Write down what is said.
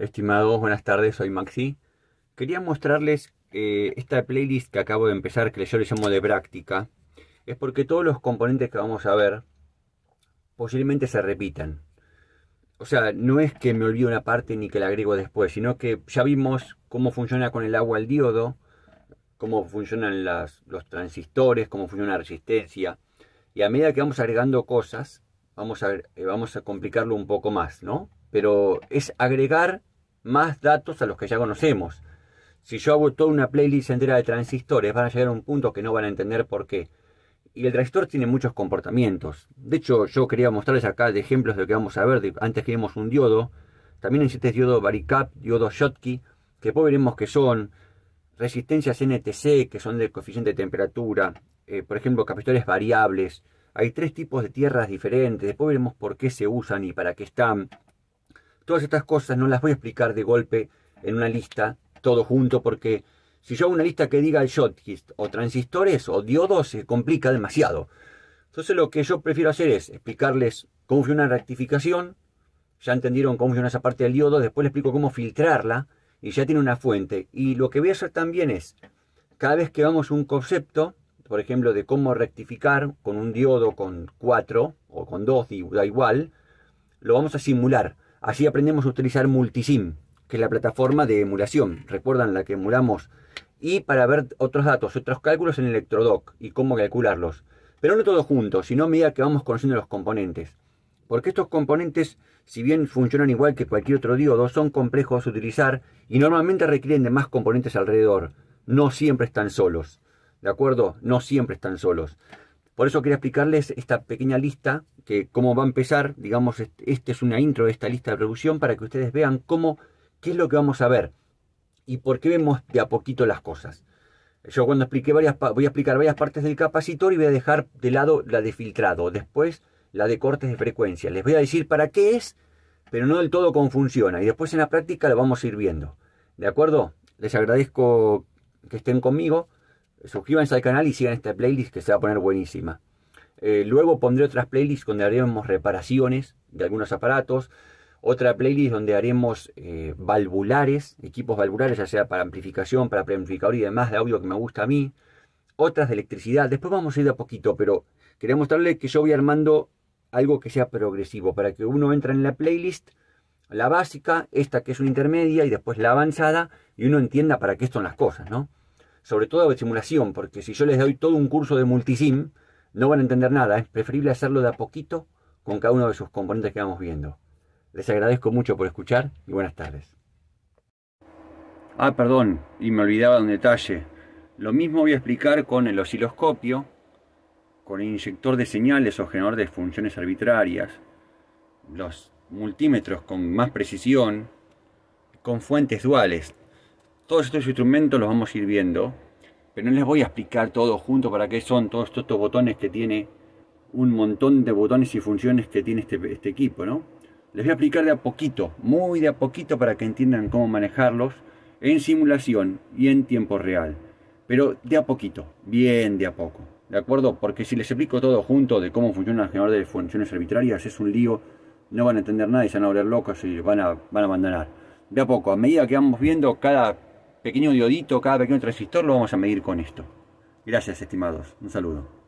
Estimados, buenas tardes, soy Maxi. Quería mostrarles eh, esta playlist que acabo de empezar, que yo le llamo de práctica. Es porque todos los componentes que vamos a ver posiblemente se repitan. O sea, no es que me olvide una parte ni que la agrego después, sino que ya vimos cómo funciona con el agua el diodo, cómo funcionan los transistores, cómo funciona la resistencia. Y a medida que vamos agregando cosas, vamos a, eh, vamos a complicarlo un poco más, ¿no? Pero es agregar más datos a los que ya conocemos. Si yo hago toda una playlist entera de transistores, van a llegar a un punto que no van a entender por qué. Y el transistor tiene muchos comportamientos. De hecho, yo quería mostrarles acá de ejemplos de lo que vamos a ver. Antes que vimos un diodo. También existe diodo Varicap, diodo Schottky, que después veremos que son resistencias NTC, que son del coeficiente de temperatura, eh, por ejemplo, capacitores variables. Hay tres tipos de tierras diferentes, después veremos por qué se usan y para qué están. Todas estas cosas no las voy a explicar de golpe en una lista, todo junto, porque si yo hago una lista que diga el shotkist o transistores o diodos, se complica demasiado. Entonces lo que yo prefiero hacer es explicarles cómo funciona una rectificación, ya entendieron cómo funciona esa parte del diodo, después les explico cómo filtrarla y ya tiene una fuente. Y lo que voy a hacer también es, cada vez que vamos un concepto, por ejemplo, de cómo rectificar con un diodo con 4 o con 2, da igual, lo vamos a simular. Así aprendemos a utilizar Multisim, que es la plataforma de emulación, recuerdan la que emulamos, y para ver otros datos, otros cálculos en Electrodoc y cómo calcularlos. Pero no todo junto, sino a medida que vamos conociendo los componentes. Porque estos componentes, si bien funcionan igual que cualquier otro diodo, son complejos de utilizar y normalmente requieren de más componentes alrededor. No siempre están solos. ¿De acuerdo? No siempre están solos. Por eso quería explicarles esta pequeña lista, que cómo va a empezar, digamos, este, es una intro de esta lista de producción, para que ustedes vean cómo, qué es lo que vamos a ver y por qué vemos de a poquito las cosas. Yo cuando expliqué varias, voy a explicar varias partes del capacitor y voy a dejar de lado la de filtrado, después la de cortes de frecuencia. Les voy a decir para qué es, pero no del todo cómo funciona. Y después en la práctica lo vamos a ir viendo. ¿De acuerdo? Les agradezco que estén conmigo suscríbanse al canal y sigan esta playlist que se va a poner buenísima. Eh, luego pondré otras playlists donde haremos reparaciones de algunos aparatos. Otra playlist donde haremos eh, valvulares, equipos valvulares, ya sea para amplificación, para preamplificador y demás de audio que me gusta a mí. Otras de electricidad. Después vamos a ir de a poquito, pero quería mostrarles que yo voy armando algo que sea progresivo, para que uno entra en la playlist, la básica, esta que es una intermedia y después la avanzada, y uno entienda para qué son las cosas, ¿no? sobre todo de simulación, porque si yo les doy todo un curso de multisim, no van a entender nada. Es preferible hacerlo de a poquito con cada uno de sus componentes que vamos viendo. Les agradezco mucho por escuchar y buenas tardes. Ah, perdón, y me olvidaba de un detalle. Lo mismo voy a explicar con el osciloscopio, con el inyector de señales o generador de funciones arbitrarias, los multímetros con más precisión, con fuentes duales, todos estos instrumentos los vamos a ir viendo, pero no les voy a explicar todo junto para qué son todos estos, botones que tiene un montón de botones y funciones que tiene este, este, equipo, ¿no? Les voy a explicar de a poquito, muy de a poquito para que entiendan cómo manejarlos en simulación y en tiempo real. Pero de a poquito, bien de a poco, ¿de acuerdo? Porque si les explico todo junto de cómo funciona el generador de funciones arbitrarias, es un lío, no van a entender nada y se van a volver locos y van a, van a abandonar. De a poco, a medida que vamos viendo cada pequeño diodito, cada pequeño transistor lo vamos a medir con esto. Gracias, estimados. Un saludo.